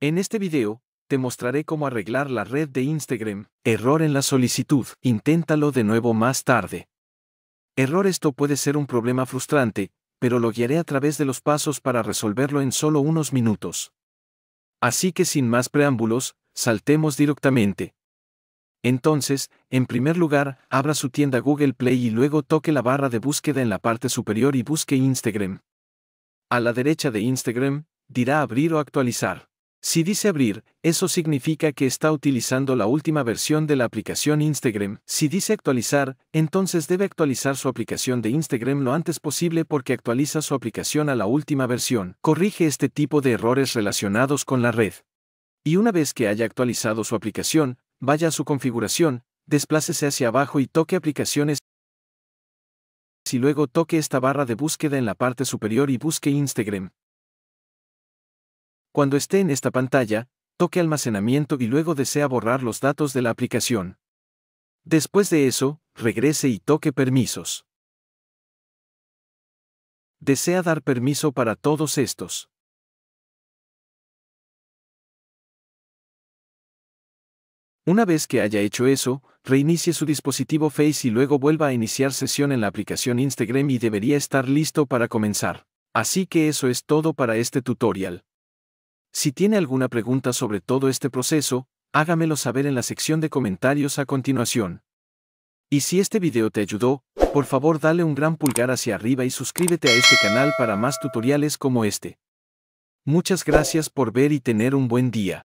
En este video, te mostraré cómo arreglar la red de Instagram. Error en la solicitud. Inténtalo de nuevo más tarde. Error esto puede ser un problema frustrante, pero lo guiaré a través de los pasos para resolverlo en solo unos minutos. Así que sin más preámbulos, saltemos directamente. Entonces, en primer lugar, abra su tienda Google Play y luego toque la barra de búsqueda en la parte superior y busque Instagram. A la derecha de Instagram, dirá abrir o actualizar. Si dice abrir, eso significa que está utilizando la última versión de la aplicación Instagram. Si dice actualizar, entonces debe actualizar su aplicación de Instagram lo antes posible porque actualiza su aplicación a la última versión. Corrige este tipo de errores relacionados con la red. Y una vez que haya actualizado su aplicación, vaya a su configuración, desplácese hacia abajo y toque aplicaciones Si luego toque esta barra de búsqueda en la parte superior y busque Instagram. Cuando esté en esta pantalla, toque almacenamiento y luego desea borrar los datos de la aplicación. Después de eso, regrese y toque permisos. Desea dar permiso para todos estos. Una vez que haya hecho eso, reinicie su dispositivo Face y luego vuelva a iniciar sesión en la aplicación Instagram y debería estar listo para comenzar. Así que eso es todo para este tutorial. Si tiene alguna pregunta sobre todo este proceso, hágamelo saber en la sección de comentarios a continuación. Y si este video te ayudó, por favor dale un gran pulgar hacia arriba y suscríbete a este canal para más tutoriales como este. Muchas gracias por ver y tener un buen día.